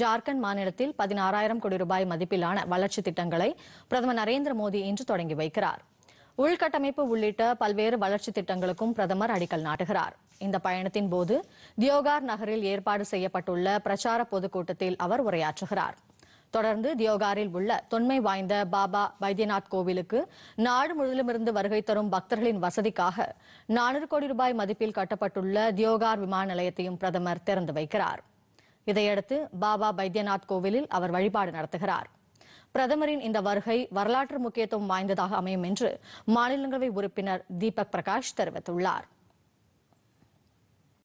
ஜார்க்கண்ட் மாநிலத்தில் பதினாறாயிரம் கோடி ரூபாய் மதிப்பிலான வளர்ச்சி திட்டங்களை பிரதமர் நரேந்திர மோடி இன்று தொடங்கி வைக்கிறார் உள்கட்டமைப்பு உள்ளிட்ட பல்வேறு வளர்ச்சி திட்டங்களுக்கும் பிரதமர் அடிக்கல் நாட்டுகிறார் இந்த பயணத்தின் போது தியோகார் நகரில் ஏற்பாடு செய்யப்பட்டுள்ள பிரச்சார பொதுக்கூட்டத்தில் அவர் உரையாற்றுகிறார் தொடர்ந்து தியோகாரில் உள்ள தொன்மை வாய்ந்த பாபா வைத்தியநாத் கோவிலுக்கு நாடு முழுவதிலுமிருந்து வருகை தரும் பக்தர்களின் வசதிக்காக நானூறு கோடி ரூபாய் மதிப்பில் கட்டப்பட்டுள்ள தியோகார் விமான நிலையத்தையும் பிரதமர் திறந்து வைக்கிறாா் இதையடுத்து பாபா பைத்தியநாத் கோவிலில் அவர் வழிபாடு நடத்துகிறார் பிரதமரின் இந்த வருகை வரலாற்று முக்கியத்துவம் வாய்ந்ததாக அமையும் என்று மாநிலங்களவை உறுப்பினர் தீபக் பிரகாஷ் தெரிவித்துள்ளார்